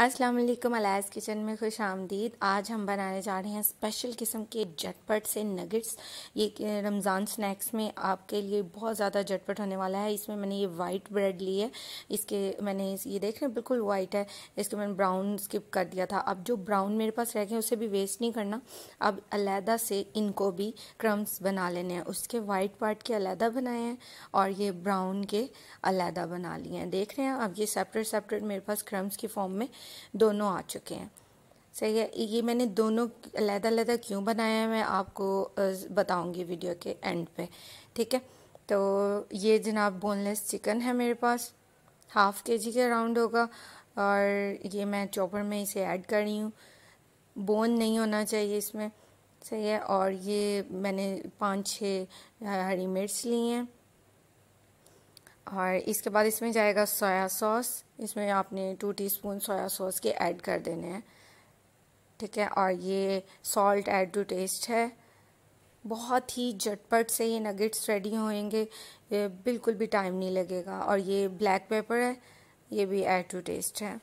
अस्सलाम वालेकुम अलायस किचन में खुश आमदीद आज हम बनाने जा रहे हैं स्पेशल किस्म के झटपट से नगेट्स ये रमज़ान स्नैक्स में आपके लिए बहुत ज़्यादा झटपट होने वाला है इसमें मैंने ये वाइट ब्रेड ली है इसके मैंने ये देख रहे हैं बिल्कुल वाइट है इसके मैंने ब्राउन स्किप कर दिया था अब जो ब्राउन मेरे पास रह गए उसे भी वेस्ट नहीं करना अब अलहदा से इनको भी क्रम्स बना लेने हैं उसके वाइट पार्ट के अलहदा बनाए हैं और ये ब्राउन के अलहदा बना लिए हैं देख रहे हैं अब ये सेपरेट सेपरेट मेरे पास क्रम्स के फॉर्म में दोनों आ चुके हैं सही है ये मैंने दोनों अलहदा अलहदा क्यों बनाया है मैं आपको बताऊंगी वीडियो के एंड पे ठीक है तो ये जनाब बोनलेस चिकन है मेरे पास हाफ़ के जी के अराउंड होगा और ये मैं चॉपर में इसे ऐड कर रही हूँ बोन नहीं होना चाहिए इसमें सही है और ये मैंने पाँच छः हरी मिर्च ली हैं और इसके बाद इसमें जाएगा सोया सॉस इसमें आपने टू टीस्पून सोया सॉस के ऐड कर देने हैं ठीक है और ये सॉल्ट ऐड टू टेस्ट है बहुत ही झटपट से ये नगेट्स रेडी होंगे बिल्कुल भी टाइम नहीं लगेगा और ये ब्लैक पेपर है ये भी ऐड टू टेस्ट है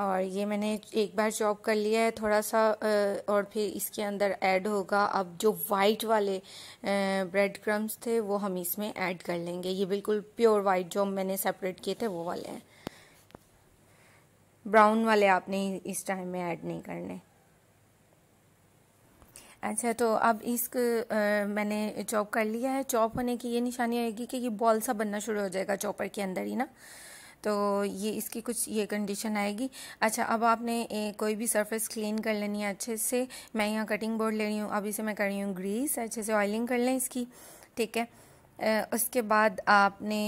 और ये मैंने एक बार चॉप कर लिया है थोड़ा सा और फिर इसके अंदर ऐड होगा अब जो वाइट वाले ब्रेड क्रम्स थे वो हम इसमें ऐड कर लेंगे ये बिल्कुल प्योर वाइट जो मैंने सेपरेट किए थे वो वाले हैं ब्राउन वाले आपने इस टाइम में ऐड नहीं करने अच्छा तो अब इसक मैंने चॉप कर लिया है चॉप होने की ये निशानी आएगी कि ये बॉल सा बनना शुरू हो जाएगा चॉपर के अंदर ही ना तो ये इसकी कुछ ये कंडीशन आएगी अच्छा अब आपने ए, कोई भी सरफेस क्लीन कर लेनी है अच्छे से मैं यहाँ कटिंग बोर्ड ले रही हूँ अभी से मैं कर रही हूँ ग्रीस अच्छे से ऑयलिंग कर लें इसकी ठीक है ए, उसके बाद आपने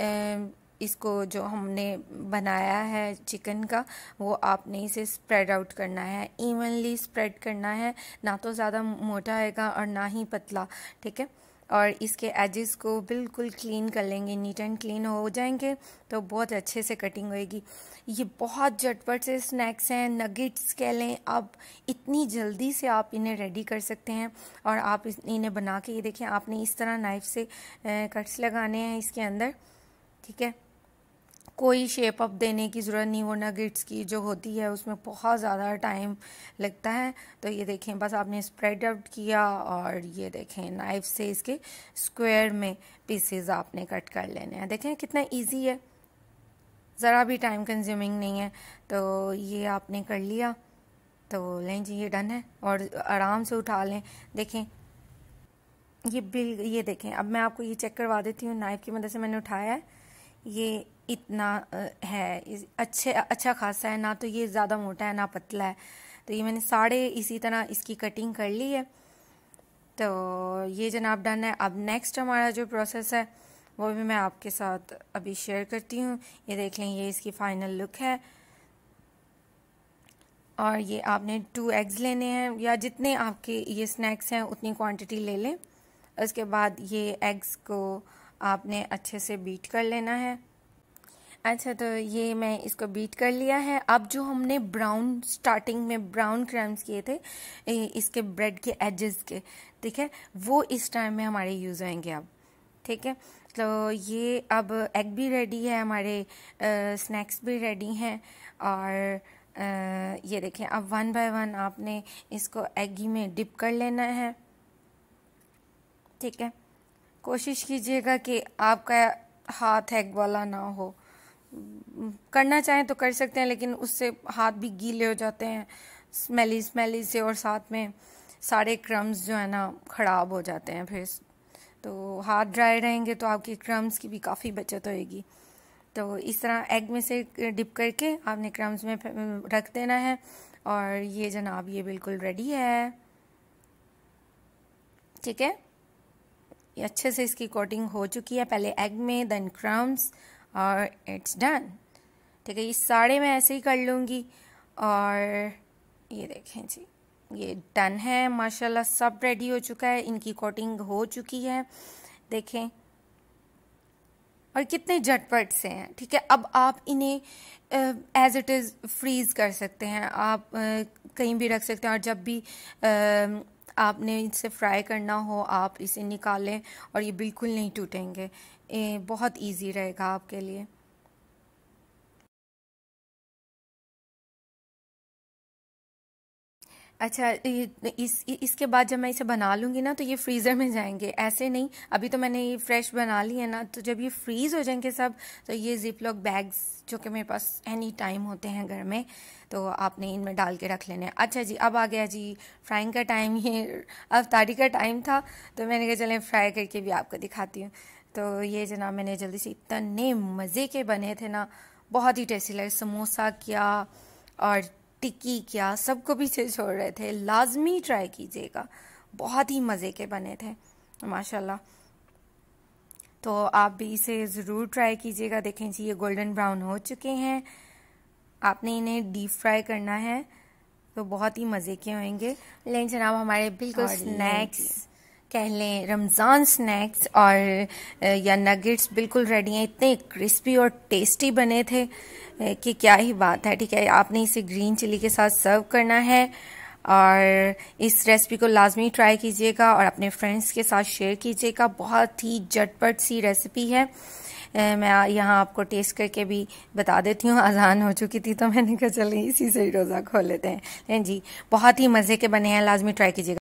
ए, इसको जो हमने बनाया है चिकन का वो आपने इसे स्प्रेड आउट करना है इवनली स्प्रेड करना है ना तो ज़्यादा मोटा आएगा और ना ही पतला ठीक है और इसके एजेस को बिल्कुल क्लीन कर लेंगे नीट एंड क्लीन हो जाएंगे तो बहुत अच्छे से कटिंग होएगी ये बहुत झटपट से स्नैक्स हैं नगेट्स कह लें आप इतनी जल्दी से आप इन्हें रेडी कर सकते हैं और आप इन्हें बना के ये देखें आपने इस तरह नाइफ से कट्स लगाने हैं इसके अंदर ठीक है कोई शेप अप देने की ज़रूरत नहीं वरना गिट्स की जो होती है उसमें बहुत ज़्यादा टाइम लगता है तो ये देखें बस आपने स्प्रेड आउट किया और ये देखें नाइफ से इसके स्क्वायर में पीसेस आपने कट कर लेने हैं देखें कितना इजी है ज़रा भी टाइम कंज्यूमिंग नहीं है तो ये आपने कर लिया तो लें जी ये डन है और आराम से उठा लें देखें ये बिल ये देखें अब मैं आपको ये चेक करवा देती हूँ नाइफ़ की मदद से मैंने उठाया है ये इतना है अच्छे अच्छा खासा है ना तो ये ज़्यादा मोटा है ना पतला है तो ये मैंने साढ़े इसी तरह इसकी कटिंग कर ली है तो ये जनाब डन है अब नेक्स्ट हमारा जो प्रोसेस है वो भी मैं आपके साथ अभी शेयर करती हूँ ये देख लें ये इसकी फ़ाइनल लुक है और ये आपने टू एग्स लेने हैं या जितने आपके ये स्नैक्स हैं उतनी क्वांटिटी ले लें उसके बाद ये एग्स को आपने अच्छे से बीट कर लेना है अच्छा तो ये मैं इसको बीट कर लिया है अब जो हमने ब्राउन स्टार्टिंग में ब्राउन क्रम्स किए थे इसके ब्रेड के एजेस के ठीक है वो इस टाइम में हमारे यूज़ होंगे अब ठीक है तो ये अब एग भी रेडी है हमारे आ, स्नैक्स भी रेडी हैं और आ, ये देखें अब वन बाय वन आपने इसको एग ही में डिप कर लेना है ठीक है कोशिश कीजिएगा कि आपका हाथ हैग वाला ना हो करना चाहें तो कर सकते हैं लेकिन उससे हाथ भी गीले हो जाते हैं स्मेली स्मेली से और साथ में सारे क्रम्स जो है ना ख़राब हो जाते हैं फिर तो हाथ ड्राई रहेंगे तो आपकी क्रम्स की भी काफ़ी बचत होएगी तो इस तरह एग में से डिप करके आपने क्रम्स में रख देना है और ये जनाब ये बिल्कुल रेडी है ठीक है ये अच्छे से इसकी कोटिंग हो चुकी है पहले एग में देन क्राउन्स और इट्स डन ठीक है ये साड़े मैं ऐसे ही कर लूँगी और ये देखें जी ये डन है माशाल्लाह सब रेडी हो चुका है इनकी कोटिंग हो चुकी है देखें और कितने झटपट से हैं ठीक है अब आप इन्हें एज इट इज़ फ्रीज़ कर सकते हैं आप आ, कहीं भी रख सकते हैं और जब भी आ, आपने इनसे फ्राई करना हो आप इसे निकालें और ये बिल्कुल नहीं टूटेंगे बहुत इजी रहेगा आपके लिए अच्छा इस इसके बाद जब मैं इसे बना लूँगी ना तो ये फ्रीज़र में जाएंगे ऐसे नहीं अभी तो मैंने ये फ्रेश बना ली है ना तो जब ये फ्रीज़ हो जाएंगे सब तो ये जिप लॉक बैग्स जो कि मेरे पास एनी टाइम होते हैं घर में तो आपने इनमें डाल के रख लेने अच्छा जी अब आ गया जी फ्राइंग का टाइम ये अवतारी का टाइम था तो मैंने कहा चलें फ्राई करके भी आपको दिखाती हूँ तो ये जना मैंने जल्दी से इतने मज़े के बने थे ना बहुत ही टेस्टी लगे समोसा किया और टिक्की क्या सबको पीछे छोड़ रहे थे लाजमी ट्राई कीजिएगा बहुत ही मज़े के बने थे माशाल्लाह तो आप भी इसे ज़रूर ट्राई कीजिएगा देखें जी ये गोल्डन ब्राउन हो चुके हैं आपने इन्हें डीप फ्राई करना है तो बहुत ही मज़े के होंगे लेकिन जनाब हमारे बिल्कुल स्नैक्स कह लें रमज़ान स्नैक्स और या नगेट्स बिल्कुल रेडी हैं इतने क्रिस्पी और टेस्टी बने थे कि क्या ही बात है ठीक है आपने इसे ग्रीन चिली के साथ सर्व करना है और इस रेसिपी को लाजमी ट्राई कीजिएगा और अपने फ्रेंड्स के साथ शेयर कीजिएगा बहुत ही झटपट सी रेसिपी है मैं यहाँ आपको टेस्ट करके भी बता देती हूँ आजान हो चुकी थी तो मैंने कहा चलिए इसी से ही रोज़ा खोल लेते हैं जी बहुत ही मज़े के बने हैं लाजमी ट्राई कीजिएगा